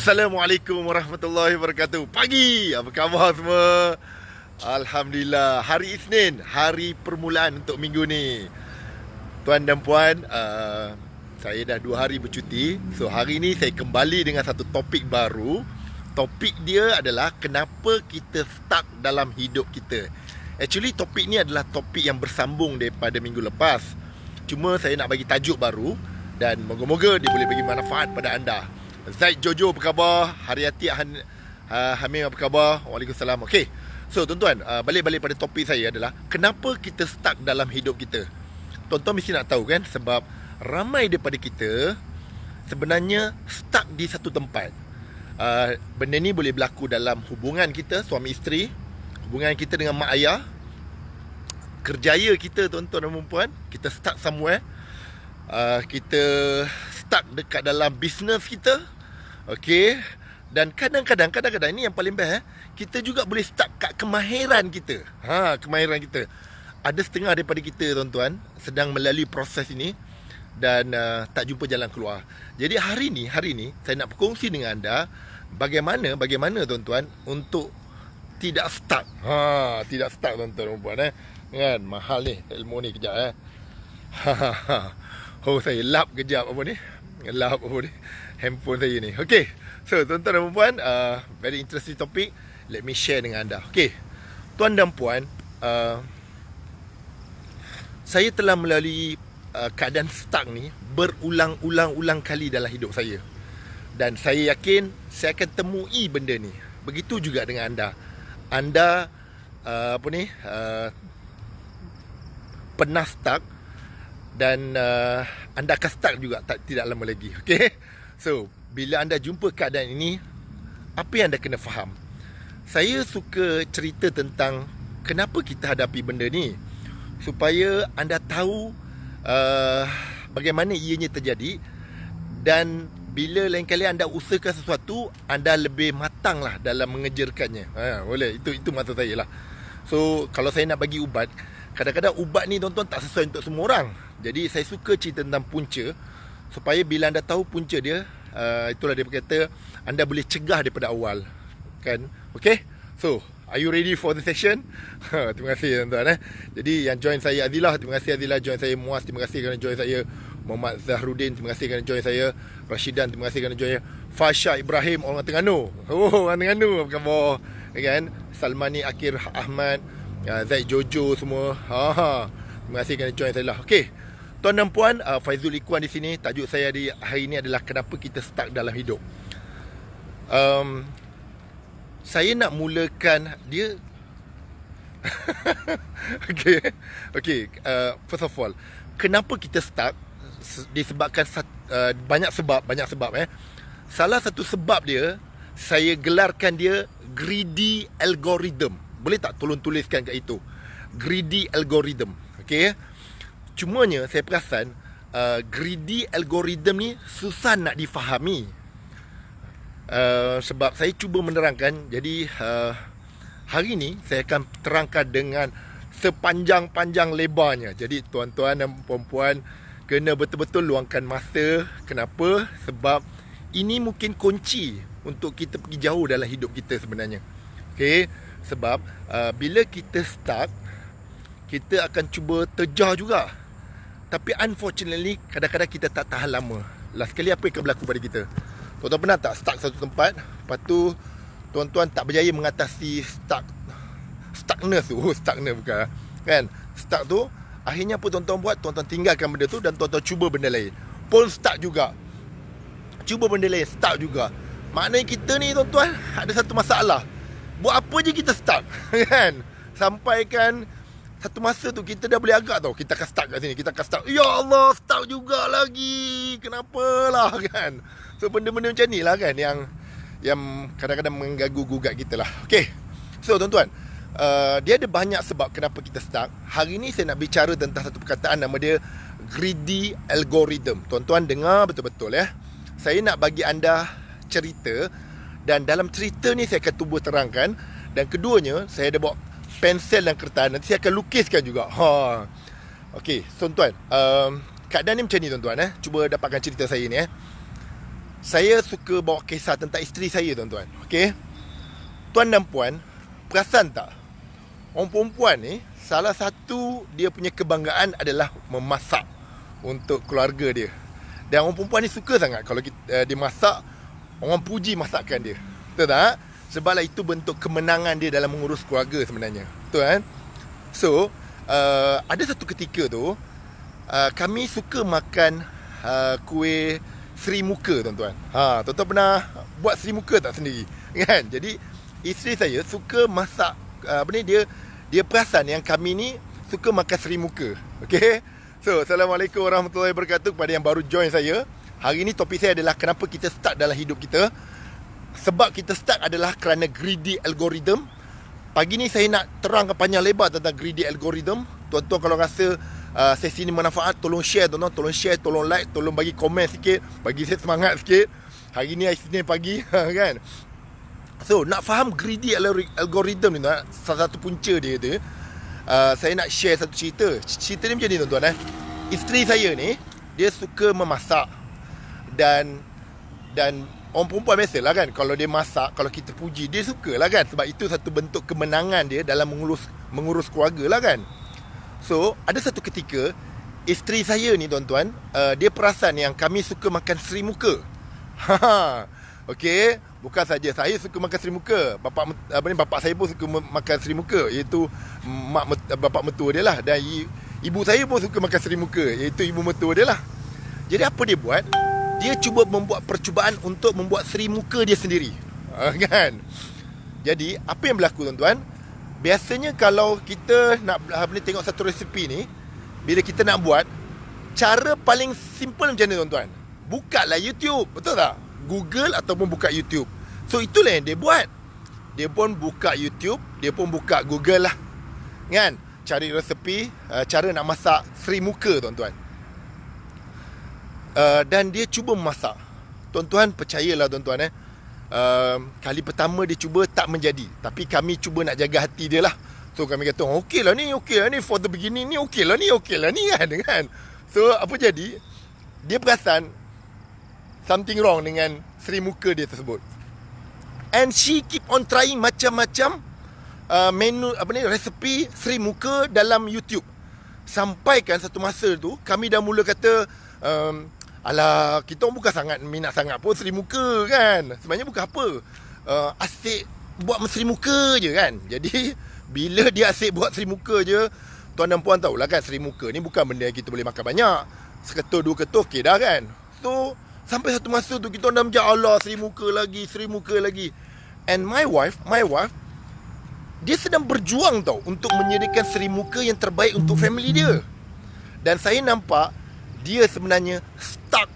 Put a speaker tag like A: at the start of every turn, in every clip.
A: Assalamualaikum warahmatullahi wabarakatuh Pagi, apa khabar semua? Alhamdulillah, hari Isnin Hari permulaan untuk minggu ni Tuan dan puan uh, Saya dah dua hari bercuti So hari ni saya kembali dengan satu topik baru Topik dia adalah Kenapa kita stuck dalam hidup kita Actually topik ni adalah topik yang bersambung daripada minggu lepas Cuma saya nak bagi tajuk baru Dan moga-moga dia boleh bagi manfaat pada anda Zaid Jojo apa khabar? Hariati Han, uh, ha, Hamim apa khabar? Waalaikumsalam. Okey. So tuan-tuan, uh, balik-balik pada topik saya adalah kenapa kita stuck dalam hidup kita? Tuan-tuan mesti nak tahu kan sebab ramai daripada kita sebenarnya stuck di satu tempat. Uh, benda ni boleh berlaku dalam hubungan kita suami isteri, hubungan kita dengan mak ayah, kerjaya kita tuan-tuan dan puan kita stuck somewhere. Uh, kita stuck dekat dalam bisnes kita Okey. Dan kadang-kadang kadang-kadang ini yang paling best eh, kita juga boleh start kat kemahiran kita. Ha, kemahiran kita. Ada setengah daripada kita tuan-tuan sedang melalui proses ini dan uh, tak jumpa jalan keluar. Jadi hari ni, hari ni saya nak berkongsi dengan anda bagaimana bagaimana tuan-tuan untuk tidak stuck. Ha, tidak stuck tuan-tuan dan puan eh. Kan mahal ni ilmu ni kejap eh. Ha, ha, ha. Oh saya lap kejap apa ni? Ngelap apa ni Handphone saya ni Okay So tuan-tuan dan puan uh, Very interesting topic Let me share dengan anda Okay Tuan dan puan uh, Saya telah melalui uh, Keadaan stuck ni Berulang-ulang-ulang kali dalam hidup saya Dan saya yakin Saya akan temui benda ni Begitu juga dengan anda Anda uh, Apa ni uh, Pernah stuck dan uh, anda akan start juga tak tidak lama lagi Okay, so bila anda jumpa keadaan ini apa yang anda kena faham saya suka cerita tentang kenapa kita hadapi benda ni supaya anda tahu uh, bagaimana ianya terjadi dan bila lain kali anda usahakan sesuatu anda lebih matanglah dalam mengejarkannya ha, boleh itu itu maksud saya lah so kalau saya nak bagi ubat kadang-kadang ubat ni tuan-tuan tak sesuai untuk semua orang. Jadi saya suka cerita tentang punca supaya bila anda tahu punca dia, uh, itulah dia berkata anda boleh cegah daripada awal. Kan? Okay? So, are you ready for the session? terima kasih tuan-tuan eh. Jadi yang join saya Azilah, terima kasih Azilah join saya Muaz, terima kasih kerana join saya Muhammad Zahrudin, terima kasih kerana join saya Rashidan, terima kasih kerana join saya Fasha Ibrahim orang Terengganu. Oh, orang Terengganu apa khabar? Kan? Salmani Akhir Ahmad, uh, Zaid Jojo semua. Ha ha. Terima kasih kerana join saya lah. Okey. Tuan dan puan, uh, Faizul Ikuan di sini. Tajuk saya di hari ini adalah kenapa kita stuck dalam hidup. Um, saya nak mulakan dia Okey. Okey, uh, first of all, kenapa kita stuck disebabkan uh, banyak sebab, banyak sebab eh. Salah satu sebab dia saya gelarkan dia greedy algorithm. Boleh tak tolong tuliskan kat itu Greedy algorithm Okay ya? Cumanya saya perasan uh, Greedy algorithm ni Susah nak difahami uh, Sebab saya cuba menerangkan Jadi uh, Hari ni saya akan terangkan dengan Sepanjang-panjang lebarnya Jadi tuan-tuan dan puan-puan Kena betul-betul luangkan masa Kenapa? Sebab ini mungkin kunci Untuk kita pergi jauh dalam hidup kita sebenarnya Okay sebab uh, bila kita stuck kita akan cuba terjah juga tapi unfortunately kadang-kadang kita tak tahan lama lah kali apa yang akan berlaku pada kita tuan-tuan pernah tak stuck satu tempat lepas tu tuan-tuan tak berjaya mengatasi stuck stuckness tu oh, stuckness bukan eh. kan stuck tu akhirnya apa tuan-tuan buat tuan-tuan tinggalkan benda tu dan tuan-tuan cuba benda lain pun stuck juga cuba benda lain stuck juga maknanya kita ni tuan-tuan ada satu masalah Buat apa je kita stuck kan? sampai kan satu masa tu kita dah boleh agak tau Kita akan stuck kat sini Kita akan stuck Ya Allah stuck juga lagi kenapa lah kan So benda-benda macam ni lah kan Yang yang kadang-kadang mengganggu-gugat kita lah Okay So tuan-tuan uh, Dia ada banyak sebab kenapa kita stuck Hari ni saya nak bicara tentang satu perkataan Nama dia Greedy Algorithm Tuan-tuan dengar betul-betul ya Saya nak bagi anda Cerita dan dalam cerita ni saya akan cuba terangkan dan keduanya saya ada bawa pensel dan kertas nanti saya akan lukiskan juga ha okey so tuan um, keadaan ni macam ni tuan-tuan eh cuba dapatkan cerita saya ni eh saya suka bawa kisah tentang isteri saya tuan-tuan okey tuan dan puan perasan tak orang perempuan ni salah satu dia punya kebanggaan adalah memasak untuk keluarga dia dan orang perempuan ni suka sangat kalau kita, uh, dia masak Orang puji masakan dia Betul tak? Ah? Sebablah itu bentuk kemenangan dia dalam mengurus keluarga sebenarnya Betul kan? So uh, Ada satu ketika tu uh, Kami suka makan uh, Kuih Seri muka tuan-tuan ha, Tuan-tuan pernah Buat seri muka tak sendiri? Kan? Jadi Isteri saya suka masak uh, Apa ni? Dia Dia perasan yang kami ni Suka makan seri muka Okay? So, Assalamualaikum Warahmatullahi Wabarakatuh Kepada yang baru join saya Hari ni topik saya adalah kenapa kita start dalam hidup kita. Sebab kita start adalah kerana greedy algorithm. Pagi ni saya nak terang ke panjang lebar tentang greedy algorithm. Tuan-tuan kalau rasa uh, sesi ni manfaat, tolong share tuan-tuan. Tolong share, tolong like, tolong bagi komen sikit. Bagi saya semangat sikit. Hari ni Isnin pagi kan. So nak faham greedy algorithm ni tuan Salah satu punca dia tu uh, Saya nak share satu cerita Cerita ni macam ni tuan-tuan eh Isteri saya ni Dia suka memasak dan dan orang perempuan biasalah kan kalau dia masak kalau kita puji dia suka lah kan sebab itu satu bentuk kemenangan dia dalam mengurus mengurus keluarga lah kan so ada satu ketika isteri saya ni tuan-tuan uh, dia perasan yang kami suka makan seri muka ha Okay, bukan saja saya suka makan seri muka bapak apa ni bapak saya pun suka makan seri muka iaitu mak bapak mertua dia lah dan i, ibu saya pun suka makan seri muka iaitu ibu mertua dia lah jadi apa dia buat dia cuba membuat percubaan untuk membuat seri muka dia sendiri. Uh, kan? Jadi, apa yang berlaku tuan-tuan? Biasanya kalau kita nak boleh tengok satu resipi ni, bila kita nak buat, cara paling simple macam ni tuan-tuan. Buka lah YouTube, betul tak? Google ataupun buka YouTube. So, itulah yang dia buat. Dia pun buka YouTube, dia pun buka Google lah. Kan? Cari resipi, uh, cara nak masak seri muka tuan-tuan. Uh, dan dia cuba memasak. Tuan-tuan percayalah tuan-tuan eh. Uh, kali pertama dia cuba tak menjadi tapi kami cuba nak jaga hati dia lah so kami kata oh, lah ni okey lah ni for the beginning ni okey lah ni okey lah ni kan dengan so apa jadi dia perasan something wrong dengan seri muka dia tersebut and she keep on trying macam-macam uh, menu apa ni resepi seri muka dalam YouTube sampaikan satu masa tu kami dah mula kata um, Alah, kita orang bukan sangat minat sangat pun seri muka kan. Sebenarnya bukan apa. Uh, asyik buat seri muka je kan. Jadi, bila dia asyik buat seri muka je, tuan dan puan tahulah kan seri muka ni bukan benda yang kita boleh makan banyak. Seketul dua ketul, okey dah kan. So, sampai satu masa tu kita orang dah macam, Allah seri muka lagi, seri muka lagi. And my wife, my wife, dia sedang berjuang tau untuk menyediakan seri muka yang terbaik untuk family dia. Dan saya nampak dia sebenarnya stuck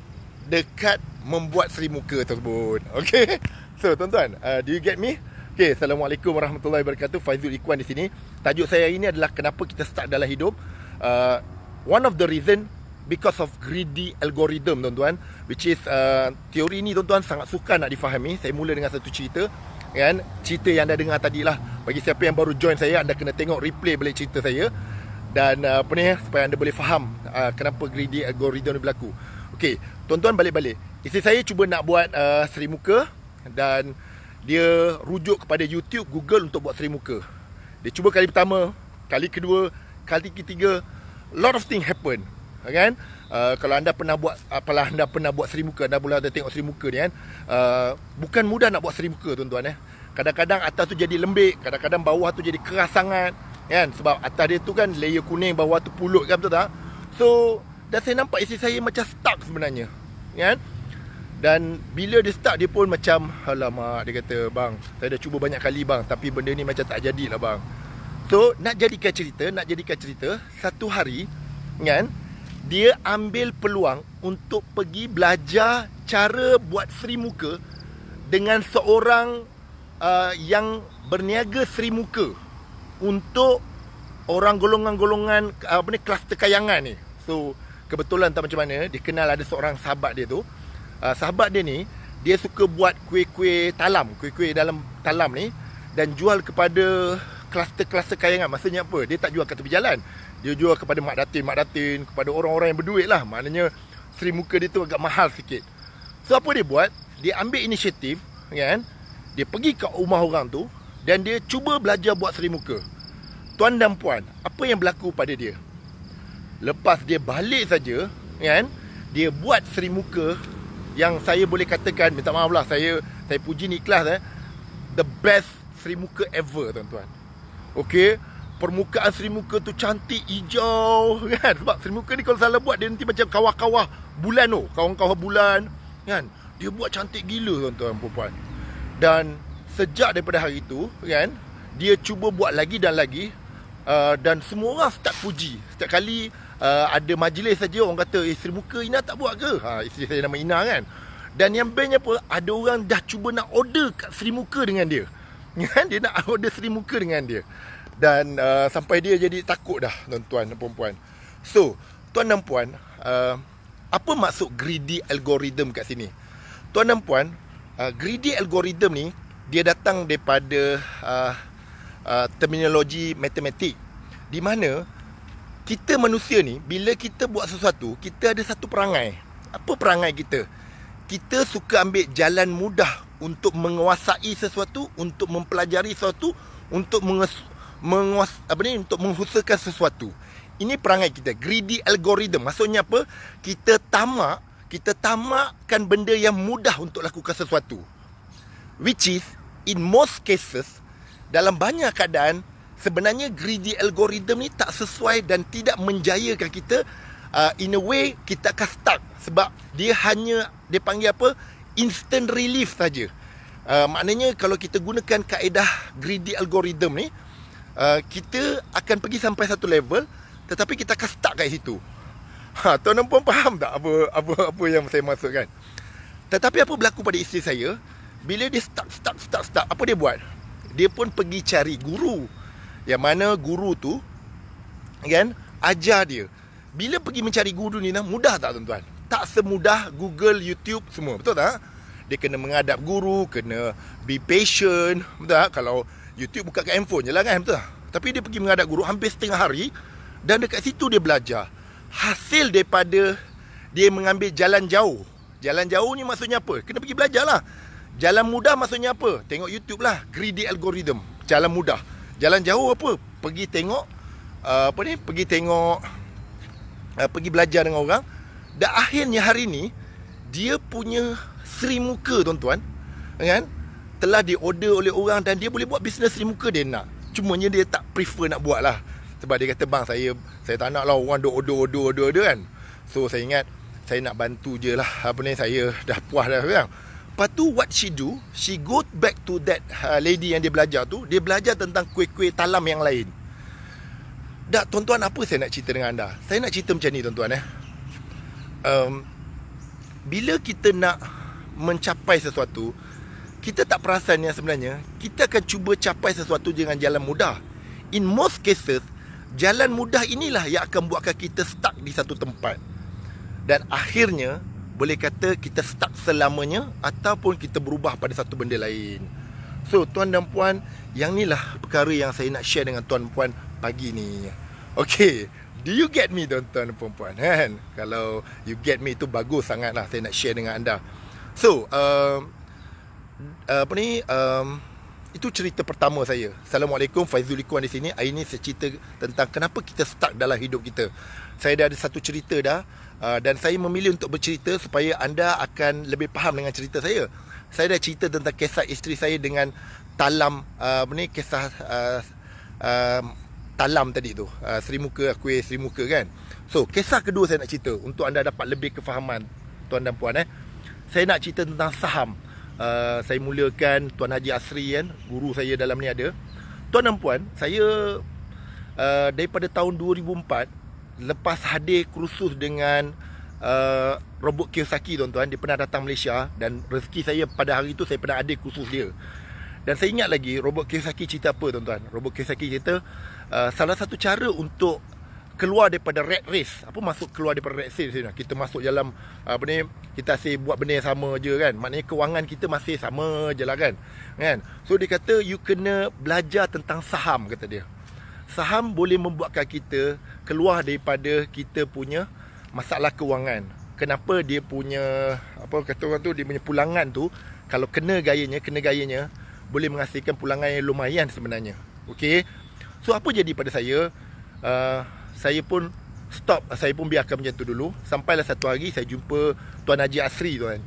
A: dekat membuat seri muka tersebut. Okay? So, tuan-tuan, uh, do you get me? Okay, Assalamualaikum Warahmatullahi Wabarakatuh. Faizul Ikhwan di sini. Tajuk saya ini adalah kenapa kita stuck dalam hidup. Uh, one of the reason because of greedy algorithm, tuan-tuan. Which is, uh, teori ni, tuan-tuan, sangat suka nak difahami. Saya mula dengan satu cerita. Kan? Cerita yang anda dengar tadi lah. Bagi siapa yang baru join saya, anda kena tengok replay balik cerita saya dan uh, apa ni eh, supaya anda boleh faham uh, kenapa greedy algorithm uh, ni berlaku. Okay, tuan-tuan balik-balik. Isteri saya cuba nak buat uh, seri muka dan dia rujuk kepada YouTube, Google untuk buat seri muka. Dia cuba kali pertama, kali kedua, kali ketiga, lot of thing happen. Kan? Uh, kalau anda pernah buat apalah anda pernah buat seri muka anda boleh ada tengok seri muka ni kan uh, bukan mudah nak buat seri muka tuan-tuan eh kadang-kadang atas tu jadi lembik kadang-kadang bawah tu jadi keras sangat kan sebab atas dia tu kan layer kuning bawah tu pulut kan betul tak so dan saya nampak isi saya macam stuck sebenarnya kan dan bila dia stuck dia pun macam alamak dia kata bang saya dah cuba banyak kali bang tapi benda ni macam tak jadi lah bang so nak jadikan cerita nak jadikan cerita satu hari kan dia ambil peluang untuk pergi belajar cara buat seri muka dengan seorang uh, yang berniaga seri muka untuk orang golongan-golongan apa ni kelas kayangan ni. So kebetulan tak macam mana dikenal ada seorang sahabat dia tu. Uh, sahabat dia ni dia suka buat kuih-kuih talam, kuih-kuih dalam talam ni dan jual kepada kelas kluster kayangan. Maksudnya apa? Dia tak jual kat tepi jalan. Dia jual kepada mak datin, mak datin, kepada orang-orang yang berduit lah. Maknanya seri muka dia tu agak mahal sikit. So apa dia buat? Dia ambil inisiatif kan? Dia pergi ke rumah orang tu dan dia cuba belajar buat seri muka. Tuan dan puan, apa yang berlaku pada dia? Lepas dia balik saja, kan? Dia buat seri muka yang saya boleh katakan, minta maaf lah, saya saya puji ni ikhlas eh. The best seri muka ever, tuan-tuan. Okey, permukaan seri muka tu cantik hijau, kan? Sebab seri muka ni kalau salah buat dia nanti macam kawah-kawah bulan tu, oh. kawah-kawah bulan, kan? Dia buat cantik gila, tuan-tuan puan. Dan sejak daripada hari itu, kan? Dia cuba buat lagi dan lagi Uh, dan semua orang start puji setiap kali uh, ada majlis saja orang kata eh, isteri muka Ina tak buat ke ha isteri saya nama Ina kan dan yang bestnya apa ada orang dah cuba nak order kat Sri Muka dengan dia kan dia nak order Sri Muka dengan dia dan uh, sampai dia jadi takut dah tuan-tuan dan puan-puan so tuan dan puan uh, apa maksud greedy algorithm kat sini tuan dan puan uh, greedy algorithm ni dia datang daripada uh, Uh, terminologi matematik di mana kita manusia ni bila kita buat sesuatu kita ada satu perangai apa perangai kita kita suka ambil jalan mudah untuk menguasai sesuatu untuk mempelajari sesuatu untuk menges- menguas apa ni untuk mengusahakan sesuatu ini perangai kita greedy algorithm maksudnya apa kita tamak kita tamakkan benda yang mudah untuk lakukan sesuatu which is in most cases dalam banyak keadaan sebenarnya greedy algorithm ni tak sesuai dan tidak menjayakan kita uh, in a way kita akan stuck sebab dia hanya dia panggil apa instant relief saja. Uh, maknanya kalau kita gunakan kaedah greedy algorithm ni uh, kita akan pergi sampai satu level tetapi kita akan stuck kat situ. Ha tuan dan puan faham tak apa apa apa yang saya maksudkan? Tetapi apa berlaku pada isteri saya bila dia stuck stuck stuck stuck apa dia buat? dia pun pergi cari guru yang mana guru tu kan ajar dia bila pergi mencari guru ni nah mudah tak tuan-tuan tak semudah Google YouTube semua betul tak dia kena menghadap guru kena be patient betul tak kalau YouTube buka kat handphone je lah kan betul tak tapi dia pergi menghadap guru hampir setengah hari dan dekat situ dia belajar hasil daripada dia mengambil jalan jauh jalan jauh ni maksudnya apa kena pergi belajar lah Jalan mudah maksudnya apa? Tengok YouTube lah. Greedy algorithm. Jalan mudah. Jalan jauh apa? Pergi tengok. Uh, apa ni? Pergi tengok. Uh, pergi belajar dengan orang. Dan akhirnya hari ni. Dia punya seri muka tuan-tuan. Kan? Telah diorder oleh orang. Dan dia boleh buat bisnes seri muka dia nak. Cumanya dia tak prefer nak buat lah. Sebab dia kata bang saya. Saya tak nak lah orang duk order order order order kan. So saya ingat. Saya nak bantu je lah. Apa ni saya dah puas dah. Kan? Lepas tu what she do She go back to that uh, lady yang dia belajar tu Dia belajar tentang kuih-kuih talam yang lain Dah tuan-tuan apa saya nak cerita dengan anda Saya nak cerita macam ni tuan-tuan eh um, Bila kita nak mencapai sesuatu Kita tak perasan yang sebenarnya Kita akan cuba capai sesuatu dengan jalan mudah In most cases Jalan mudah inilah yang akan buatkan kita stuck di satu tempat Dan akhirnya boleh kata kita stuck selamanya ataupun kita berubah pada satu benda lain. So, tuan dan puan, yang ni lah perkara yang saya nak share dengan tuan dan puan pagi ni. Okay, do you get me tuan dan puan, puan kan? Kalau you get me itu bagus sangat lah saya nak share dengan anda. So, um, uh, apa ni, um, itu cerita pertama saya. Assalamualaikum, Faizul Likuan di sini. Hari ini saya cerita tentang kenapa kita stuck dalam hidup kita saya dah ada satu cerita dah uh, dan saya memilih untuk bercerita supaya anda akan lebih faham dengan cerita saya. Saya dah cerita tentang kisah isteri saya dengan talam uh, apa ni kisah uh, uh, talam tadi tu. Uh, seri muka kuih seri muka kan. So, kisah kedua saya nak cerita untuk anda dapat lebih kefahaman tuan dan puan eh. Saya nak cerita tentang saham. Uh, saya mulakan tuan Haji Asri kan, guru saya dalam ni ada. Tuan dan puan, saya uh, daripada tahun 2004 lepas hadir kerusus dengan uh, Robert Kiyosaki tuan-tuan dia pernah datang Malaysia dan rezeki saya pada hari itu saya pernah hadir kerusus dia dan saya ingat lagi robot Kiyosaki cerita apa tuan-tuan Robert Kiyosaki cerita uh, salah satu cara untuk keluar daripada red race apa masuk keluar daripada red race kita masuk dalam apa ni kita masih buat benda yang sama je kan maknanya kewangan kita masih sama je lah kan kan so dia kata you kena belajar tentang saham kata dia saham boleh membuatkan kita keluar daripada kita punya masalah kewangan. Kenapa dia punya apa kata orang tu dia punya pulangan tu kalau kena gayanya, kena gayanya boleh menghasilkan pulangan yang lumayan sebenarnya. Okey. So apa jadi pada saya? Uh, saya pun stop, saya pun biarkan macam tu dulu. Sampailah satu hari saya jumpa Tuan Haji Asri tuan.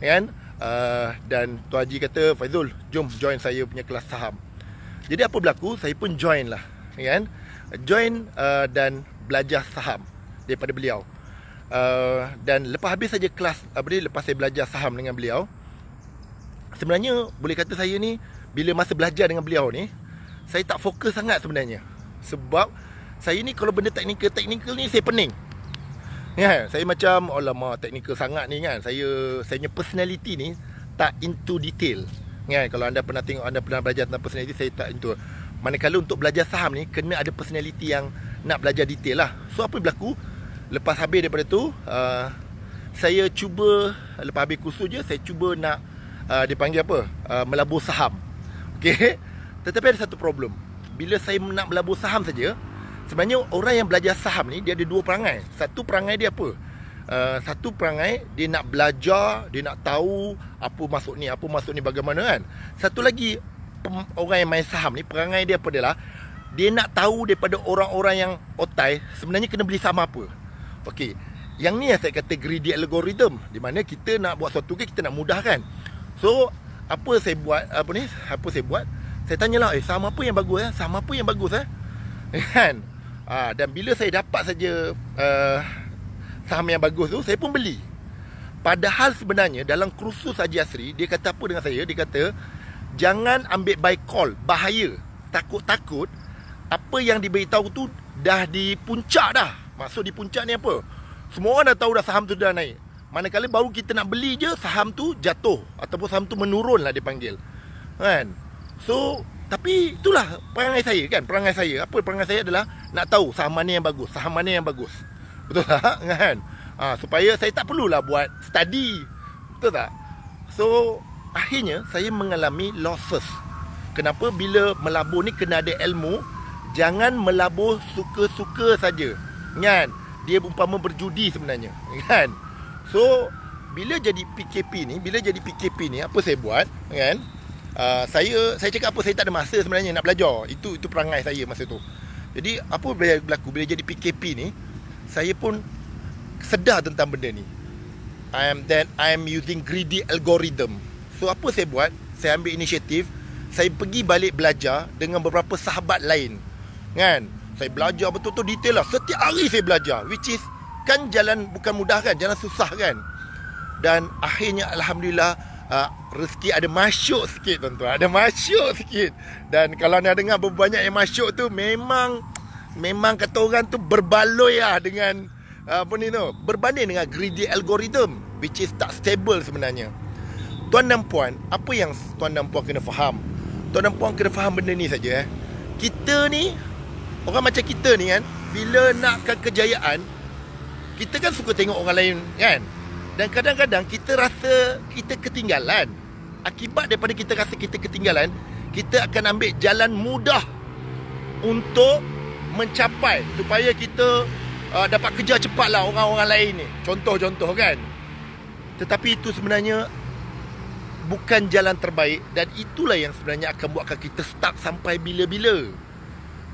A: Kan? Uh, dan Tuan Haji kata, Faizul, jom join saya punya kelas saham. Jadi apa berlaku? Saya pun join lah. Ya kan join uh, dan belajar saham daripada beliau uh, dan lepas habis saja kelas apa ni lepas saya belajar saham dengan beliau sebenarnya boleh kata saya ni bila masa belajar dengan beliau ni saya tak fokus sangat sebenarnya sebab saya ni kalau benda teknikal teknikal ni saya pening ya kan saya macam alamak teknikal sangat ni kan saya saya punya personality ni tak into detail ya kan kalau anda pernah tengok anda pernah belajar tentang personality saya tak into Manakala untuk belajar saham ni Kena ada personality yang Nak belajar detail lah So apa yang berlaku Lepas habis daripada tu uh, Saya cuba Lepas habis kursus je Saya cuba nak uh, Dia panggil apa uh, Melabur saham Okay Tetapi ada satu problem Bila saya nak melabur saham saja Sebenarnya orang yang belajar saham ni Dia ada dua perangai Satu perangai dia apa Uh, satu perangai dia nak belajar dia nak tahu apa masuk ni apa masuk ni bagaimana kan satu lagi orang yang main saham ni perangai dia apa dia lah dia nak tahu daripada orang-orang yang otai sebenarnya kena beli saham apa okey yang ni yang saya kata greedy algorithm di mana kita nak buat sesuatu ke kita nak mudahkan so apa saya buat apa ni apa saya buat saya tanya lah, eh saham apa yang bagus eh saham apa yang bagus eh kan ha, dan bila saya dapat saja uh, saham yang bagus tu saya pun beli padahal sebenarnya dalam kursus Haji Asri dia kata apa dengan saya dia kata Jangan ambil by call Bahaya Takut-takut Apa yang diberitahu tu Dah di puncak dah Maksud di puncak ni apa Semua orang dah tahu dah saham tu dah naik Manakala baru kita nak beli je Saham tu jatuh Ataupun saham tu menurun lah dia panggil Kan So Tapi itulah perangai saya kan Perangai saya Apa perangai saya adalah Nak tahu saham mana yang bagus Saham mana yang bagus Betul tak kan ha, Supaya saya tak perlulah buat study Betul tak So akhirnya saya mengalami losses kenapa bila melabur ni kena ada ilmu jangan melabur suka-suka saja kan dia umpama berjudi sebenarnya kan so bila jadi PKP ni bila jadi PKP ni apa saya buat kan uh, saya saya cakap apa saya tak ada masa sebenarnya nak belajar itu itu perangai saya masa tu jadi apa boleh berlaku bila jadi PKP ni saya pun sedar tentang benda ni I am then I am using greedy algorithm So apa saya buat? Saya ambil inisiatif, saya pergi balik belajar dengan beberapa sahabat lain. Kan? Saya belajar betul-betul detail lah. Setiap hari saya belajar which is kan jalan bukan mudah kan, jalan susah kan. Dan akhirnya alhamdulillah uh, rezeki ada masuk sikit tuan-tuan. Ada masuk sikit. Dan kalau anda dengar berbanyak yang masuk tu memang memang kata orang tu berbaloi lah dengan uh, apa ni tu berbanding dengan greedy algorithm which is tak stable sebenarnya Tuan dan puan, apa yang tuan dan puan kena faham? Tuan dan puan kena faham benda ni saja eh. Kita ni orang macam kita ni kan, bila nakkan kejayaan, kita kan suka tengok orang lain kan. Dan kadang-kadang kita rasa kita ketinggalan. Akibat daripada kita rasa kita ketinggalan, kita akan ambil jalan mudah untuk mencapai supaya kita uh, dapat kerja cepatlah orang-orang lain ni. Contoh-contoh kan. Tetapi itu sebenarnya bukan jalan terbaik dan itulah yang sebenarnya akan buatkan kita stuck sampai bila-bila.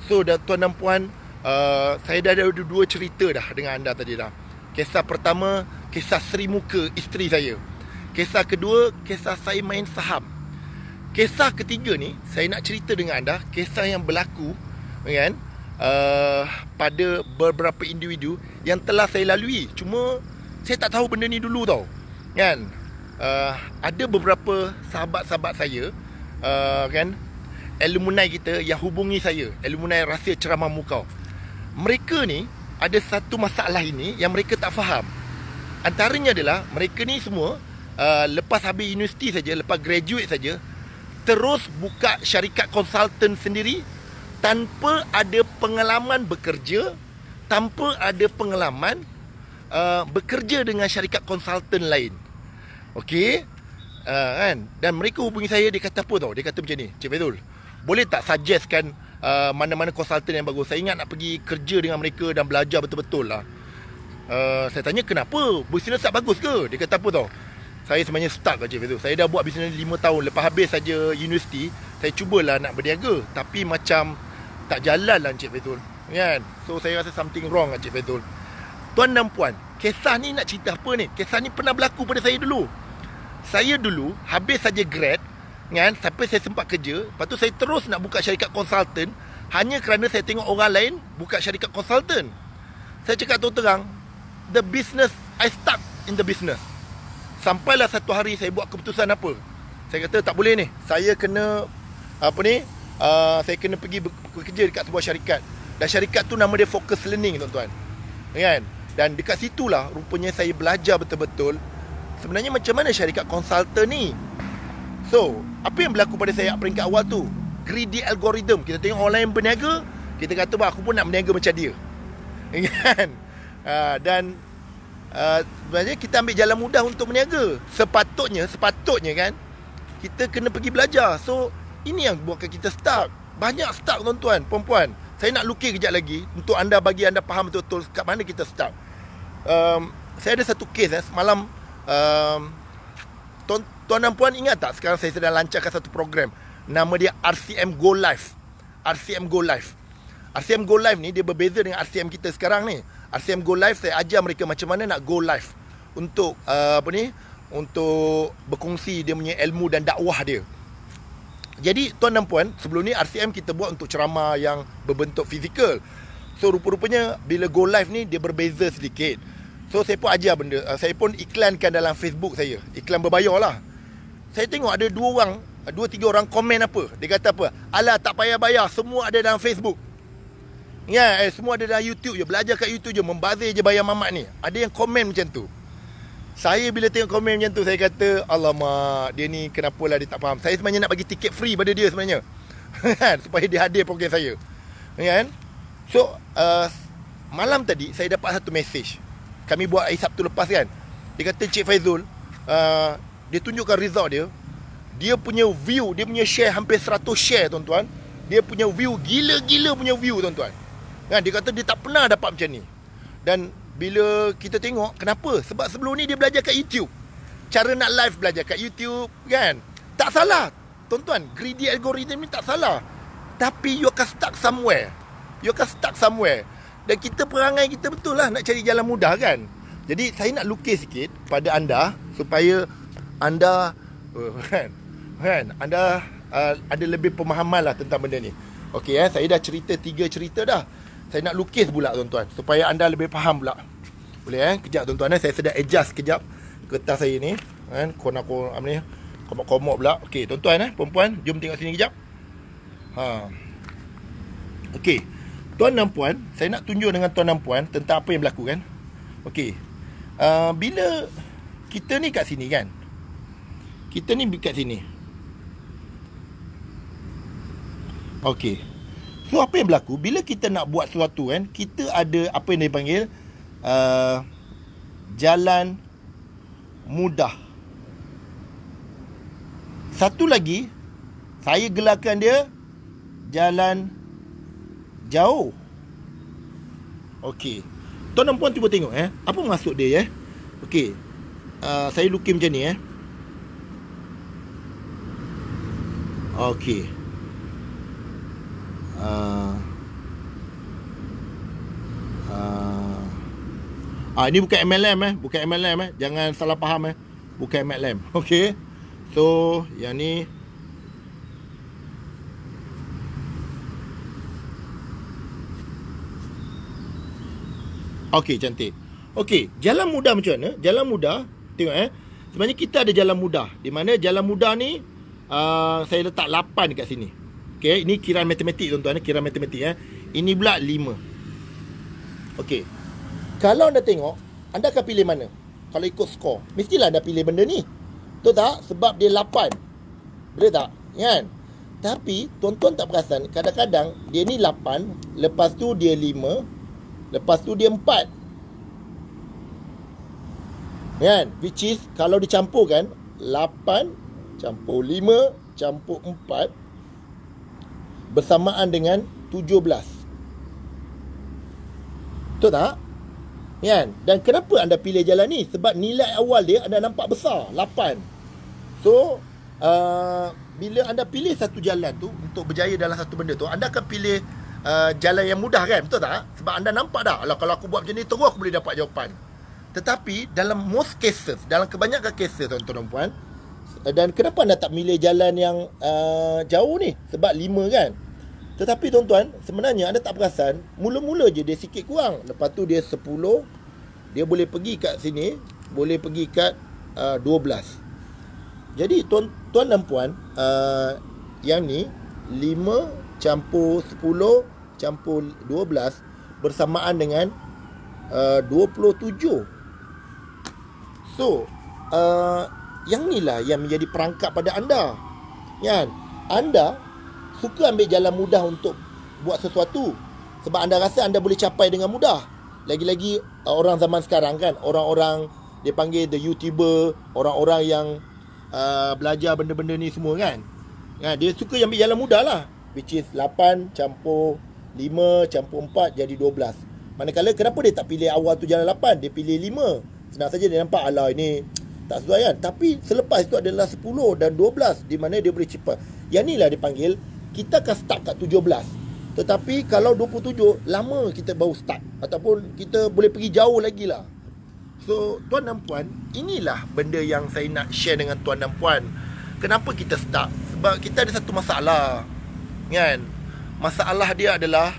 A: So, tuan dan puan, uh, saya dah ada dua cerita dah dengan anda tadi dah. Kisah pertama, kisah Sri Muka, isteri saya. Kisah kedua, kisah saya main saham. Kisah ketiga ni, saya nak cerita dengan anda, kisah yang berlaku kan, uh, pada beberapa individu yang telah saya lalui. Cuma, saya tak tahu benda ni dulu tau. Kan? Eh, ada beberapa sahabat-sahabat saya uh, kan alumni kita yang hubungi saya alumni rahsia ceramah muka. mereka ni ada satu masalah ini yang mereka tak faham antaranya adalah mereka ni semua uh, lepas habis universiti saja lepas graduate saja terus buka syarikat konsultan sendiri tanpa ada pengalaman bekerja tanpa ada pengalaman uh, bekerja dengan syarikat konsultan lain Okey. Uh, ah, kan? Dan mereka hubungi saya dia kata apa tau? Dia kata macam ni, Cik Fazul. Boleh tak suggestkan uh, mana-mana konsultan yang bagus? Saya ingat nak pergi kerja dengan mereka dan belajar betul-betul lah. Uh, saya tanya kenapa? Bisnes tak bagus ke? Dia kata apa tau? Saya sebenarnya stuck ke lah, Cik Fazul. Saya dah buat bisnes 5 tahun. Lepas habis saja universiti, saya cubalah nak berniaga. Tapi macam tak jalan lah Cik Fazul. Kan? So saya rasa something wrong lah Cik Fazul. Tuan dan puan, kisah ni nak cerita apa ni? Kisah ni pernah berlaku pada saya dulu saya dulu habis saja grad kan sampai saya sempat kerja lepas tu saya terus nak buka syarikat konsultan hanya kerana saya tengok orang lain buka syarikat konsultan saya cakap tu terang the business I stuck in the business sampailah satu hari saya buat keputusan apa saya kata tak boleh ni saya kena apa ni uh, saya kena pergi bekerja dekat sebuah syarikat dan syarikat tu nama dia focus learning tuan-tuan kan dan dekat situlah rupanya saya belajar betul-betul sebenarnya macam mana syarikat konsultan ni? So, apa yang berlaku pada saya peringkat awal tu? Greedy algorithm. Kita tengok orang lain berniaga, kita kata, aku pun nak berniaga macam dia. Kan? uh, dan uh, sebenarnya kita ambil jalan mudah untuk berniaga. Sepatutnya, sepatutnya kan, kita kena pergi belajar. So, ini yang buatkan kita stuck. Banyak stuck tuan-tuan, puan Saya nak lukis kejap lagi untuk anda bagi anda faham betul-betul kat mana kita stuck. Um, saya ada satu case eh, semalam um, tuan, tuan dan puan ingat tak sekarang saya sedang lancarkan satu program nama dia RCM Go Live RCM Go Live RCM Go Live ni dia berbeza dengan RCM kita sekarang ni RCM Go Live saya ajar mereka macam mana nak go live untuk uh, apa ni untuk berkongsi dia punya ilmu dan dakwah dia jadi tuan dan puan sebelum ni RCM kita buat untuk ceramah yang berbentuk fizikal so rupa-rupanya bila go live ni dia berbeza sedikit So saya pun ajar benda uh, Saya pun iklankan dalam Facebook saya Iklan berbayar lah Saya tengok ada dua orang uh, Dua tiga orang komen apa Dia kata apa Alah tak payah bayar Semua ada dalam Facebook Ya yeah, eh, semua ada dalam YouTube je Belajar kat YouTube je Membazir je bayar mamak ni Ada yang komen macam tu saya bila tengok komen macam tu Saya kata Alamak Dia ni kenapa lah dia tak faham Saya sebenarnya nak bagi tiket free pada dia sebenarnya kan? Supaya dia hadir program saya ya kan? So uh, Malam tadi Saya dapat satu message kami buat hari Sabtu lepas kan dia kata Cik Faizul uh, dia tunjukkan result dia dia punya view dia punya share hampir 100 share tuan-tuan dia punya view gila-gila punya view tuan-tuan kan dia kata dia tak pernah dapat macam ni dan bila kita tengok kenapa sebab sebelum ni dia belajar kat YouTube cara nak live belajar kat YouTube kan tak salah tuan-tuan greedy algorithm ni tak salah tapi you akan stuck somewhere you akan stuck somewhere dan kita perangai kita betul lah nak cari jalan mudah kan. Jadi saya nak lukis sikit pada anda supaya anda uh, kan, kan anda uh, ada lebih pemahaman lah tentang benda ni. Okey eh saya dah cerita tiga cerita dah. Saya nak lukis pula tuan-tuan supaya anda lebih faham pula. Boleh eh kejap tuan-tuan eh saya sedang adjust kejap kertas saya ni kan kona kona ni komok-komok pula. Okey tuan-tuan eh perempuan jom tengok sini kejap. Ha. Okey. Tuan dan puan, saya nak tunjuk dengan tuan dan puan tentang apa yang berlaku kan. Okey. Uh, bila kita ni kat sini kan. Kita ni kat sini. Okey. So apa yang berlaku bila kita nak buat sesuatu kan, kita ada apa yang dipanggil uh, ah, jalan mudah. Satu lagi saya gelakkan dia jalan mudah jauh Okey. Tuan dan puan cuba tengok eh. Apa maksud dia eh? Okey. Uh, saya lukis macam ni eh. Okey. Uh, uh, ah ini bukan MLM eh, bukan MLM eh. Jangan salah faham eh. Bukan MLM. Okey. So, yang ni Okey, cantik. Okey, jalan mudah macam mana? Jalan mudah, tengok eh. Sebenarnya kita ada jalan mudah. Di mana jalan mudah ni, uh, saya letak 8 dekat sini. Okey, ini kira matematik tuan-tuan. Eh, Kiraan matematik eh. Ini pula 5. Okey. Kalau anda tengok, anda akan pilih mana? Kalau ikut skor. Mestilah anda pilih benda ni. Tahu tak? Sebab dia 8. Boleh tak? Kan? Tapi, tuan-tuan tak perasan, kadang-kadang dia ni 8, lepas tu dia 5, Lepas tu dia empat Kan? Which is kalau dicampur kan lapan campur lima campur empat Bersamaan dengan tujuh belas. Betul tak? Kan? Dan kenapa anda pilih jalan ni? Sebab nilai awal dia anda nampak besar lapan. So uh, Bila anda pilih satu jalan tu Untuk berjaya dalam satu benda tu Anda akan pilih Eh, jalan yang mudah kan betul tak sebab anda nampak dah lah kalau aku buat macam ni terus aku boleh dapat jawapan tetapi dalam most cases dalam kebanyakan cases tuan-tuan dan puan eh, dan kenapa anda tak milih jalan yang uh, jauh ni sebab lima kan tetapi tuan-tuan sebenarnya anda tak perasan mula-mula je dia sikit kurang lepas tu dia 10 dia boleh pergi kat sini boleh pergi kat uh, 12 jadi tuan-tuan dan puan uh, yang ni 5 campur 10 campur 12 bersamaan dengan uh, 27. So, uh, yang lah yang menjadi perangkap pada anda. Kan? Anda suka ambil jalan mudah untuk buat sesuatu sebab anda rasa anda boleh capai dengan mudah. Lagi-lagi uh, orang zaman sekarang kan, orang-orang dia panggil the youtuber, orang-orang yang uh, belajar benda-benda ni semua kan. Kan dia suka ambil jalan mudah lah which is 8 campur 5 campur 4 jadi 12 Manakala kenapa dia tak pilih awal tu jalan 8 Dia pilih 5 Senang saja dia nampak Alah ini tak sesuai kan Tapi selepas itu adalah 10 dan 12 Di mana dia boleh cepat Yang inilah dia panggil Kita akan start kat 17 Tetapi kalau 27 Lama kita baru start Ataupun kita boleh pergi jauh lagi lah So tuan dan puan Inilah benda yang saya nak share dengan tuan dan puan Kenapa kita start Sebab kita ada satu masalah Kan masalah dia adalah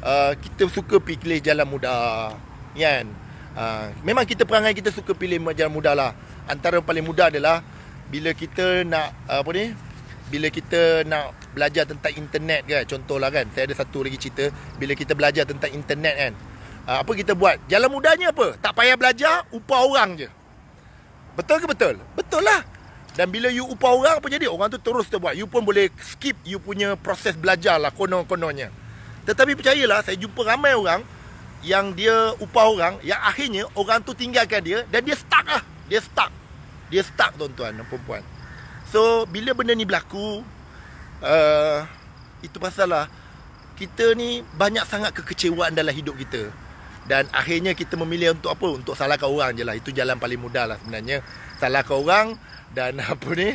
A: uh, kita suka pilih jalan mudah kan uh, memang kita perangai kita suka pilih jalan mudah lah antara yang paling mudah adalah bila kita nak uh, apa ni bila kita nak belajar tentang internet kan contohlah kan saya ada satu lagi cerita bila kita belajar tentang internet kan uh, apa kita buat jalan mudahnya apa tak payah belajar upah orang je betul ke betul betul lah dan bila you upah orang apa jadi Orang tu terus terbuat You pun boleh skip you punya proses belajar lah Konon-kononnya Tetapi percayalah saya jumpa ramai orang Yang dia upah orang Yang akhirnya orang tu tinggalkan dia Dan dia stuck lah Dia stuck Dia stuck tuan-tuan dan perempuan So bila benda ni berlaku uh, Itu pasal lah Kita ni banyak sangat kekecewaan dalam hidup kita dan akhirnya kita memilih untuk apa? Untuk salahkan orang je lah. Itu jalan paling mudah lah sebenarnya. Salahkan orang, dan apa ni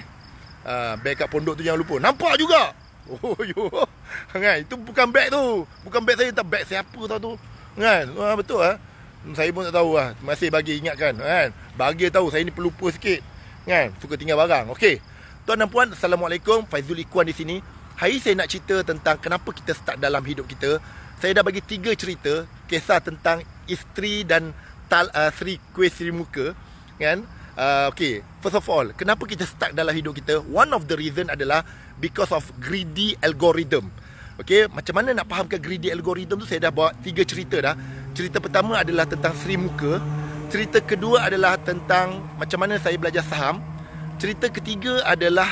A: uh, ah, Backup pondok tu jangan lupa Nampak juga Oh yo Kan itu bukan beg tu Bukan beg saya Entah beg siapa tau tu Kan uh, Betul lah uh? Saya pun tak tahu lah Masih bagi ingatkan Kan Bagi tahu saya ni pelupa sikit Kan Suka tinggal barang Okey Tuan dan puan Assalamualaikum Faizul Ikuan di sini Hari saya nak cerita tentang Kenapa kita start dalam hidup kita Saya dah bagi tiga cerita Kisah tentang Isteri dan tal, uh, ah, Sri Kuih Sri Muka Kan Uh, okay, first of all, kenapa kita stuck dalam hidup kita? One of the reason adalah because of greedy algorithm. Okay, macam mana nak fahamkan greedy algorithm tu? Saya dah bawa tiga cerita dah. Cerita pertama adalah tentang Sri Muka. Cerita kedua adalah tentang macam mana saya belajar saham. Cerita ketiga adalah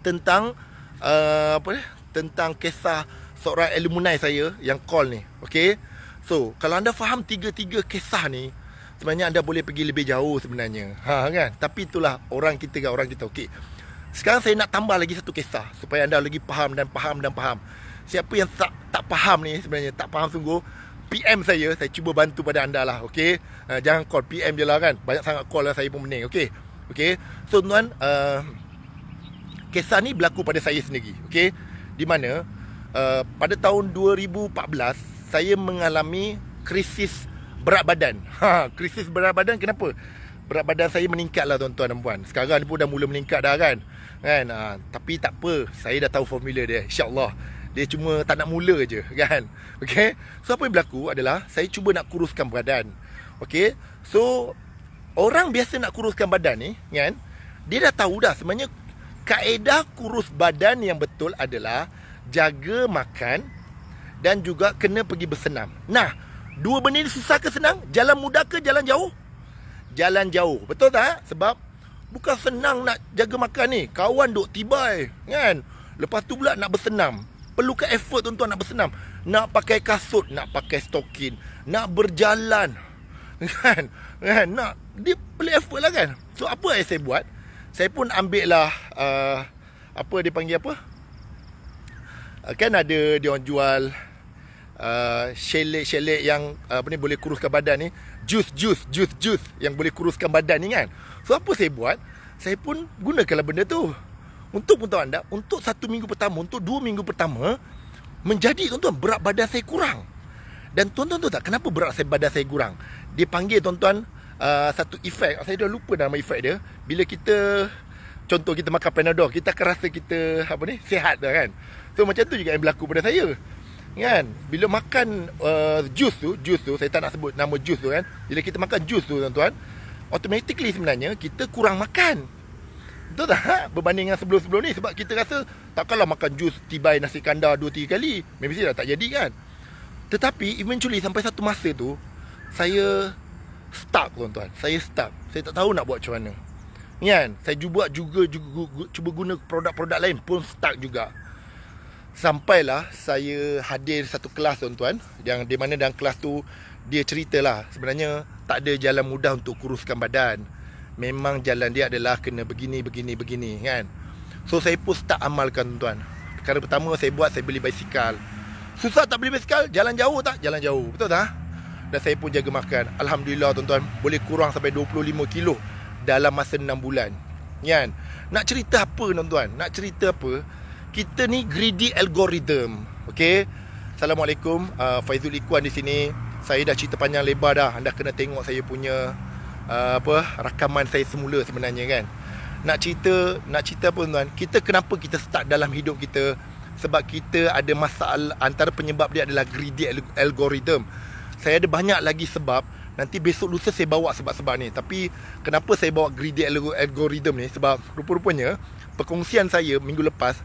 A: tentang uh, apa ni? Tentang kisah seorang alumni saya yang call ni. Okay. So, kalau anda faham tiga-tiga kisah ni, sebenarnya anda boleh pergi lebih jauh sebenarnya. Ha kan? Tapi itulah orang kita kan orang kita. Okey. Sekarang saya nak tambah lagi satu kisah supaya anda lagi faham dan faham dan faham. Siapa yang tak tak faham ni sebenarnya tak faham sungguh PM saya, saya cuba bantu pada anda lah Okay, uh, eh, jangan call PM je lah kan Banyak sangat call lah saya pun mening Okay, okay. so tuan uh, eh, Kisah ni berlaku pada saya sendiri Okay, di mana uh, Pada tahun 2014 Saya mengalami krisis berat badan ha, krisis berat badan kenapa berat badan saya meningkat lah tuan-tuan dan puan sekarang ni pun dah mula meningkat dah kan kan ha, tapi tak apa saya dah tahu formula dia insyaAllah dia cuma tak nak mula je kan okay? so apa yang berlaku adalah saya cuba nak kuruskan badan okay? so orang biasa nak kuruskan badan ni kan dia dah tahu dah sebenarnya kaedah kurus badan yang betul adalah jaga makan dan juga kena pergi bersenam. Nah, Dua benda ni susah ke senang? Jalan mudah ke jalan jauh? Jalan jauh. Betul tak? Sebab bukan senang nak jaga makan ni. Kawan duk tibai. Eh, kan? Lepas tu pula nak bersenam. ke effort tuan-tuan nak bersenam. Nak pakai kasut. Nak pakai stokin. Nak berjalan. Kan? kan? Nak. Dia perlu effort lah kan? So apa yang saya buat? Saya pun ambil lah. Uh, apa dia panggil apa? Uh, kan ada dia orang jual. Uh, Uh, shelek-shelek uh, yang apa ni boleh kuruskan badan ni jus jus jus jus yang boleh kuruskan badan ni kan so apa saya buat saya pun gunakanlah benda tu untuk pun anda untuk satu minggu pertama untuk dua minggu pertama menjadi tuan-tuan berat badan saya kurang dan tuan-tuan tahu tak kenapa berat badan saya kurang dia panggil tuan-tuan uh, satu efek saya dah lupa nama efek dia bila kita contoh kita makan panadol kita akan rasa kita apa ni sihat dah kan so macam tu juga yang berlaku pada saya kan bila makan uh, jus tu jus tu saya tak nak sebut nama jus tu kan bila kita makan jus tu tuan-tuan automatically sebenarnya kita kurang makan betul tak ha? berbanding dengan sebelum-sebelum ni sebab kita rasa takkanlah makan jus tibai nasi kandar 2 3 kali memang dah tak jadi kan tetapi eventually sampai satu masa tu saya stuck tuan-tuan saya stuck saya tak tahu nak buat macam mana kan saya cuba juga, juga, juga cuba guna produk-produk lain pun stuck juga sampailah saya hadir satu kelas tuan-tuan yang di mana dalam kelas tu dia ceritalah sebenarnya tak ada jalan mudah untuk kuruskan badan memang jalan dia adalah kena begini begini begini kan so saya pun tak amalkan tuan-tuan perkara pertama saya buat saya beli basikal susah tak beli basikal jalan jauh tak jalan jauh betul tak dan saya pun jaga makan alhamdulillah tuan-tuan boleh kurang sampai 25 kilo dalam masa 6 bulan kan nak cerita apa tuan-tuan nak cerita apa kita ni greedy algorithm. Okay. Assalamualaikum. Uh, Faizul Ikuan di sini. Saya dah cerita panjang lebar dah. Anda kena tengok saya punya uh, apa rakaman saya semula sebenarnya kan. Nak cerita, nak cerita apa tuan? Kita kenapa kita start dalam hidup kita? Sebab kita ada masalah antara penyebab dia adalah greedy algorithm. Saya ada banyak lagi sebab. Nanti besok lusa saya bawa sebab-sebab ni. Tapi kenapa saya bawa greedy algorithm ni? Sebab rupa-rupanya perkongsian saya minggu lepas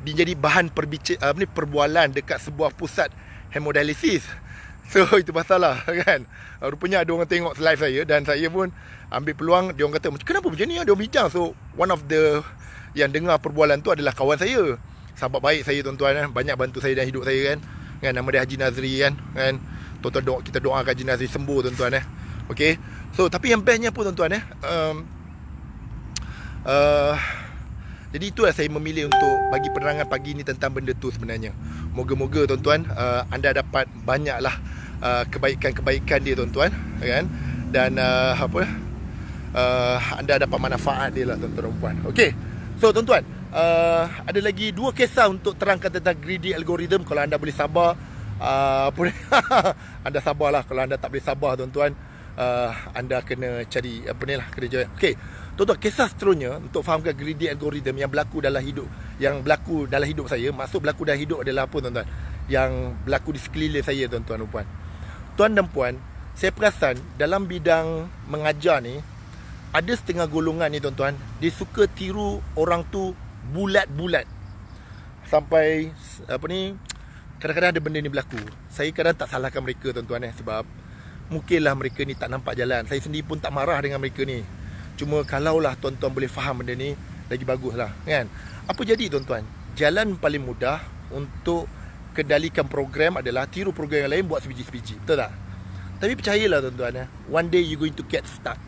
A: Dijadi bahan perbicar apa ni perbualan dekat sebuah pusat hemodialisis. So itu pasal lah kan. Rupanya ada orang tengok live saya dan saya pun ambil peluang dia orang kata kenapa macam ni ada ah? bincang. So one of the yang dengar perbualan tu adalah kawan saya. Sahabat baik saya tuan-tuan kan. Banyak bantu saya dalam hidup saya kan. Kan nama dia Haji Nazri kan. Kan tuan-tuan doa, kita doakan Haji Nazri sembuh tuan-tuan eh. Okay. So tapi yang bestnya pun tuan-tuan eh. Um, uh, jadi itulah saya memilih untuk bagi penerangan pagi ini tentang benda tu sebenarnya. Moga-moga tuan-tuan uh, anda dapat banyaklah uh, kebaikan-kebaikan dia tuan-tuan kan. Dan uh, apa uh, anda dapat manfaat dia lah tuan-tuan dan puan. Okey. So tuan-tuan uh, ada lagi dua kisah untuk terangkan tentang greedy algorithm kalau anda boleh sabar uh, apa anda sabarlah kalau anda tak boleh sabar tuan-tuan uh, anda kena cari apa ni lah kena join. Okey. Tuan-tuan, kisah seterusnya untuk fahamkan greedy algorithm yang berlaku dalam hidup yang berlaku dalam hidup saya, maksud berlaku dalam hidup adalah apa tuan-tuan? Yang berlaku di sekeliling saya tuan-tuan dan puan. Tuan dan puan, saya perasan dalam bidang mengajar ni ada setengah golongan ni tuan-tuan, dia suka tiru orang tu bulat-bulat. Sampai apa ni? Kadang-kadang ada benda ni berlaku. Saya kadang tak salahkan mereka tuan-tuan eh sebab mungkinlah mereka ni tak nampak jalan. Saya sendiri pun tak marah dengan mereka ni. Cuma kalaulah tuan-tuan boleh faham benda ni, lagi baguslah, kan? Apa jadi tuan-tuan? Jalan paling mudah untuk kendalikan program adalah tiru program yang lain buat sebiji-sebiji. Betul tak? Tapi percayalah tuan-tuan ya, one day you going to get stuck.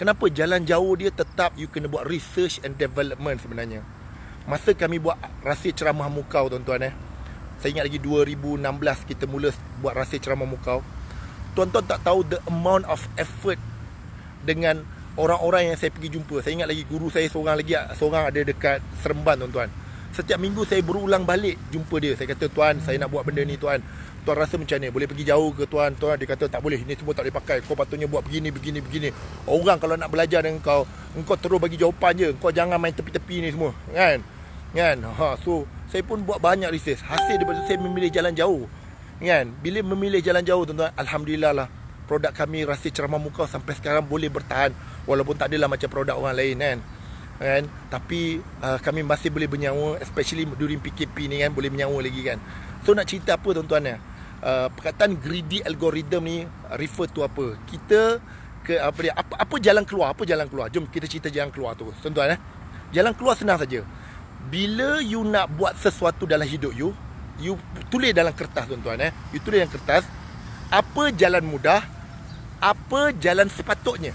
A: Kenapa jalan jauh dia tetap you kena buat research and development sebenarnya. Masa kami buat rasa ceramah mukau tuan-tuan ya. Saya ingat lagi 2016 kita mula buat rasa ceramah mukau tuan-tuan tak tahu the amount of effort dengan orang-orang yang saya pergi jumpa. Saya ingat lagi guru saya seorang lagi seorang ada dekat Seremban tuan-tuan. Setiap minggu saya berulang balik jumpa dia. Saya kata tuan, saya nak buat benda ni tuan. Tuan rasa macam ni, boleh pergi jauh ke tuan? Tuan dia kata tak boleh. Ini semua tak boleh pakai. Kau patutnya buat begini begini begini. Orang kalau nak belajar dengan kau, engkau terus bagi jawapan je. Engkau jangan main tepi-tepi ni semua, kan? Kan? Ha, so saya pun buat banyak research. Hasil daripada saya memilih jalan jauh kan bila memilih jalan jauh tuan-tuan alhamdulillah lah produk kami rasa ceramah muka sampai sekarang boleh bertahan walaupun tak adalah macam produk orang lain kan kan tapi uh, kami masih boleh bernyawa especially during PKP ni kan boleh bernyawa lagi kan so nak cerita apa tuan-tuan ya uh, perkataan greedy algorithm ni refer to apa kita ke apa dia apa, apa jalan keluar apa jalan keluar jom kita cerita jalan keluar tu tuan-tuan ya jalan keluar senang saja bila you nak buat sesuatu dalam hidup you you tulis dalam kertas tuan-tuan eh. You tulis dalam kertas apa jalan mudah, apa jalan sepatutnya.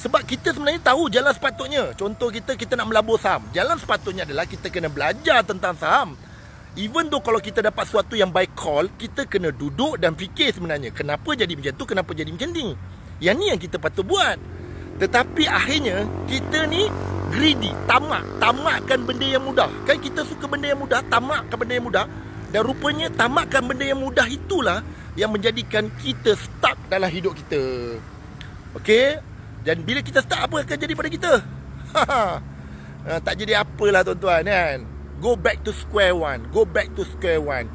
A: Sebab kita sebenarnya tahu jalan sepatutnya. Contoh kita kita nak melabur saham. Jalan sepatutnya adalah kita kena belajar tentang saham. Even though kalau kita dapat sesuatu yang by call, kita kena duduk dan fikir sebenarnya. Kenapa jadi macam tu? Kenapa jadi macam ni? Yang ni yang kita patut buat. Tetapi akhirnya kita ni greedy, tamak, tamakkan benda yang mudah. Kan kita suka benda yang mudah, tamakkan benda yang mudah dan rupanya tamakkan benda yang mudah itulah yang menjadikan kita stuck dalam hidup kita. Okey? Dan bila kita stuck apa akan jadi pada kita? Ha, tak jadi apalah tuan-tuan kan. Go back to square one. Go back to square one.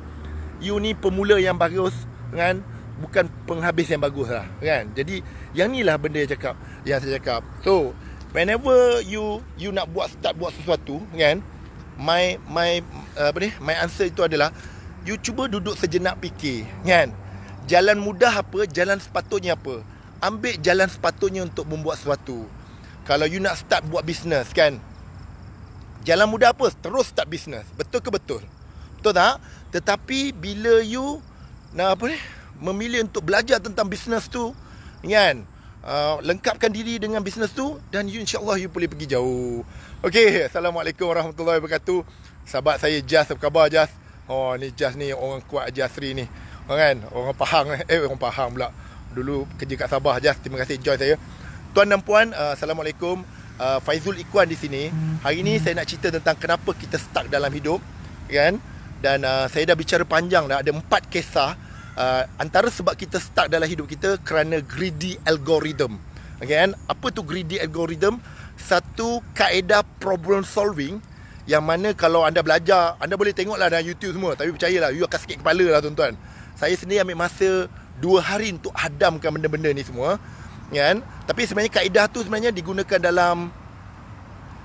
A: You ni pemula yang bagus kan? Bukan penghabis yang bagus lah kan? Jadi yang ni lah benda yang cakap Yang saya cakap So Whenever you You nak buat Start buat sesuatu Kan My My Apa ni My answer itu adalah You cuba duduk sejenak fikir Kan Jalan mudah apa Jalan sepatutnya apa Ambil jalan sepatutnya Untuk membuat sesuatu Kalau you nak start Buat bisnes kan Jalan mudah apa Terus start bisnes Betul ke betul Betul tak Tetapi Bila you Nak apa ni Memilih untuk belajar tentang bisnes tu kan uh, lengkapkan diri dengan bisnes tu dan you insyaallah you boleh pergi jauh Okay, assalamualaikum warahmatullahi wabarakatuh sahabat saya Jas apa khabar Jas oh ni Jas ni orang kuat Jasri ni orang kan orang Pahang eh? eh orang Pahang pula dulu kerja kat Sabah Jas terima kasih join saya tuan dan puan uh, assalamualaikum uh, Faizul Ikwan di sini hmm. hari ni saya nak cerita tentang kenapa kita stuck dalam hidup kan dan uh, saya dah bicara panjang dah ada empat kisah uh, antara sebab kita stuck dalam hidup kita kerana greedy algorithm. Okay, kan? Apa tu greedy algorithm? Satu kaedah problem solving yang mana kalau anda belajar, anda boleh tengok lah dalam YouTube semua. Tapi percayalah, you akan sakit kepala lah tuan-tuan. Saya sendiri ambil masa dua hari untuk hadamkan benda-benda ni semua. Kan? Tapi sebenarnya kaedah tu sebenarnya digunakan dalam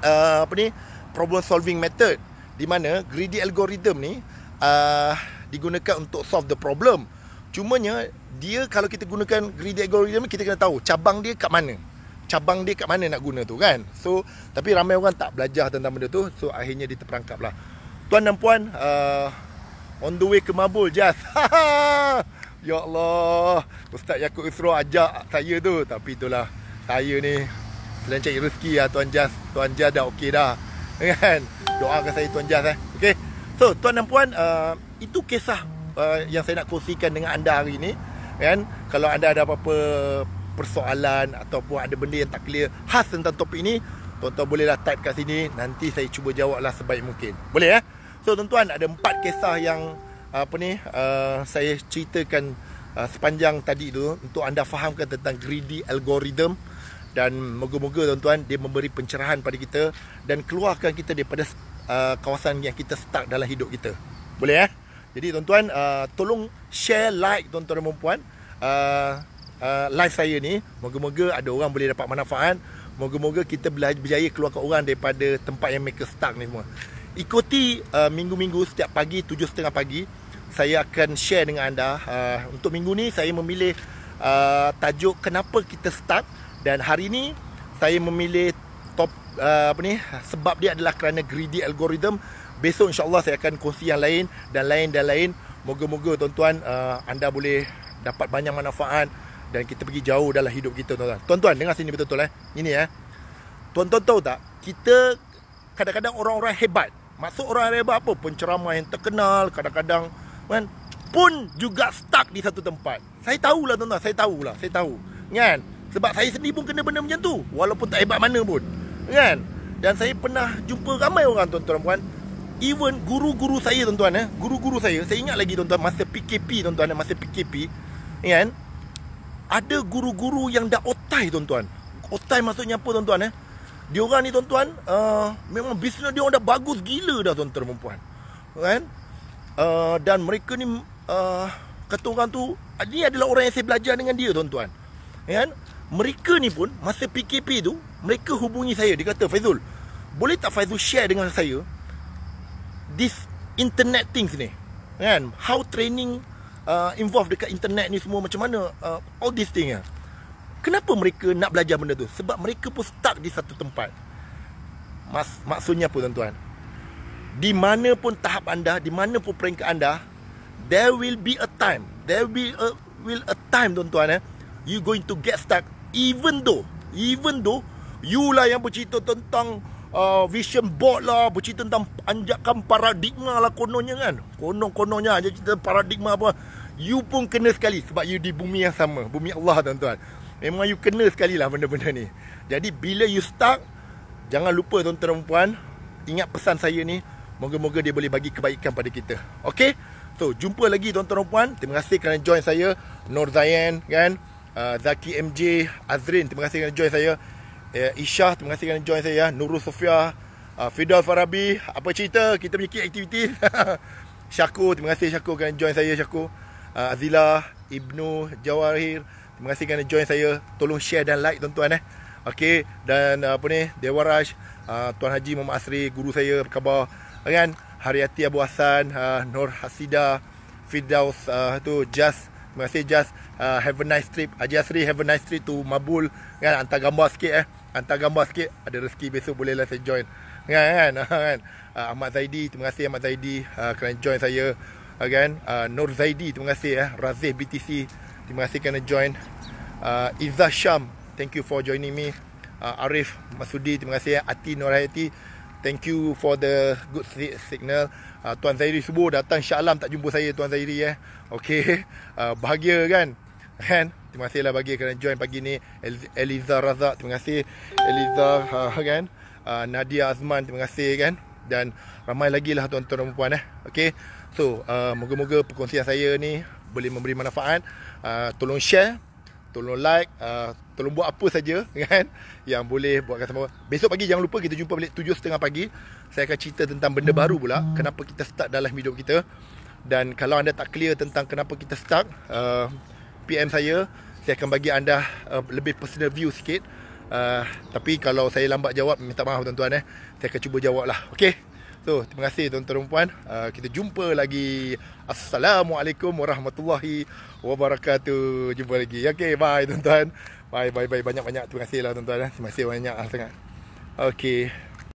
A: uh, apa ni problem solving method. Di mana greedy algorithm ni uh, digunakan untuk solve the problem. Cumanya dia kalau kita gunakan greedy algorithm kita kena tahu cabang dia kat mana. Cabang dia kat mana nak guna tu kan. So tapi ramai orang tak belajar tentang benda tu. So akhirnya dia terperangkap lah. Tuan dan puan uh, on the way ke Mabul Jas. ya Allah. Ustaz Yakub Isra ajak saya tu. Tapi itulah saya ni Selain cari rezeki lah Tuan Jas. Tuan Jas dah okey dah. Kan? Doakan saya Tuan Jas eh. Okay. So tuan dan puan uh, itu kisah Uh, yang saya nak kongsikan dengan anda hari ini kan kalau anda ada apa-apa persoalan ataupun ada benda yang tak clear khas tentang topik ini tuan-tuan bolehlah type kat sini nanti saya cuba jawablah sebaik mungkin boleh ya eh? so tuan-tuan ada empat kisah yang apa ni uh, saya ceritakan uh, sepanjang tadi tu untuk anda fahamkan tentang greedy algorithm dan moga-moga tuan-tuan dia memberi pencerahan pada kita dan keluarkan kita daripada uh, kawasan yang kita stuck dalam hidup kita boleh ya eh? Jadi tuan-tuan uh, tolong share like tuan-tuan dan puan-puan uh, uh, live saya ni. Moga-moga ada orang boleh dapat manfaat. Moga-moga kita berjaya keluarkan orang daripada tempat yang mereka stuck ni semua. Ikuti uh, minggu-minggu setiap pagi 7.30 pagi saya akan share dengan anda uh, untuk minggu ni saya memilih uh, tajuk kenapa kita stuck dan hari ni saya memilih top uh, apa ni sebab dia adalah kerana greedy algorithm besok insyaAllah saya akan kongsi yang lain dan lain dan lain. Moga-moga tuan-tuan uh, anda boleh dapat banyak manfaat dan kita pergi jauh dalam hidup kita tuan-tuan. Tuan-tuan dengar sini betul-betul eh. Ini eh. Tuan-tuan tahu tak? Kita kadang-kadang orang-orang hebat. Maksud orang hebat apa? pun ceramah yang terkenal kadang-kadang kan pun juga stuck di satu tempat. Saya tahulah tuan-tuan, saya tahulah, saya tahu. Kan? Sebab saya sendiri pun kena benda macam tu walaupun tak hebat mana pun. Kan? Dan saya pernah jumpa ramai orang tuan-tuan even guru-guru saya tuan-tuan eh, guru-guru saya, saya ingat lagi tuan-tuan masa PKP tuan-tuan eh, masa PKP ya kan? Ada guru-guru yang dah otai tuan-tuan. Otai maksudnya apa tuan-tuan eh? Diorang ni tuan-tuan uh, memang bisnes dia orang dah bagus gila dah tuan-tuan dan puan. Ya kan? Uh, dan mereka ni uh, kata orang tu ini adalah orang yang saya belajar dengan dia tuan-tuan. Ya kan? Mereka ni pun masa PKP tu mereka hubungi saya dia kata Faizul boleh tak Faizul share dengan saya this internet things ni kan how training uh, involved dekat internet ni semua macam mana uh, all these things ya ah. kenapa mereka nak belajar benda tu sebab mereka pun stuck di satu tempat Mas, maksudnya apa tuan-tuan di mana pun tahap anda di mana pun peringkat anda there will be a time there will be a will a time tuan-tuan ya. you going to get stuck even though even though you lah yang bercerita tentang uh, vision board lah bercerita tentang anjakan paradigma lah kononnya kan konon-kononnya aja cerita paradigma apa you pun kena sekali sebab you di bumi yang sama bumi Allah tuan-tuan memang you kena sekali lah benda-benda ni jadi bila you stuck jangan lupa tuan-tuan dan puan ingat pesan saya ni moga-moga dia boleh bagi kebaikan pada kita ok so jumpa lagi tuan-tuan dan puan terima kasih kerana join saya Nur Zayan kan uh, Zaki MJ Azrin terima kasih kerana join saya Ya, Isyah, terima kasih kerana join saya ya. Nurul Sofia, uh, Fidal Farabi, apa cerita? Kita punya kit aktiviti. Syaku, terima kasih Syaku kerana join saya Syaku. Uh, Azila, Ibnu Jawahir, terima kasih kerana join saya. Tolong share dan like tuan-tuan eh. Okey, dan uh, apa ni? Dewaraj, uh, Tuan Haji Muhammad Asri, guru saya, apa khabar? Kan? Hariati Abu Hassan, uh, Nur Hasida, Fidaus uh, tu just terima kasih just uh, have a nice trip. Haji Asri have a nice trip to Mabul kan hantar gambar sikit eh hantar gambar sikit ada rezeki besok bolehlah saya join kan kan ah, kan uh, Ahmad Zaidi terima kasih Ahmad Zaidi uh, kerana join saya uh, kan uh, Nur Zaidi terima kasih eh Razif BTC terima kasih kerana join uh, Izzah Syam thank you for joining me uh, Arif Masudi terima kasih eh. Ati Nur Hayati thank you for the good signal uh, Tuan Zaidi subuh datang Syah tak jumpa saya Tuan Zaidi eh okay, uh, bahagia kan kan Terima kasih lah bagi kerana join pagi ni Eliza Razak Terima kasih Eliza uh, kan uh, Nadia Azman Terima kasih kan Dan ramai lagi lah tuan-tuan dan perempuan eh Okay So uh, moga-moga perkongsian saya ni Boleh memberi manfaat uh, Tolong share Tolong like uh, Tolong buat apa saja kan Yang boleh buatkan sama Besok pagi jangan lupa kita jumpa balik 7.30 pagi Saya akan cerita tentang benda baru pula Kenapa kita start dalam hidup kita Dan kalau anda tak clear tentang kenapa kita start uh, PM saya Saya akan bagi anda uh, lebih personal view sikit uh, Tapi kalau saya lambat jawab Minta maaf tuan-tuan eh Saya akan cuba jawab lah Okay So terima kasih tuan-tuan dan puan uh, Kita jumpa lagi Assalamualaikum warahmatullahi wabarakatuh Jumpa lagi Okay bye tuan-tuan Bye bye bye Banyak-banyak terima kasih lah tuan-tuan eh. Terima kasih banyak lah sangat Okay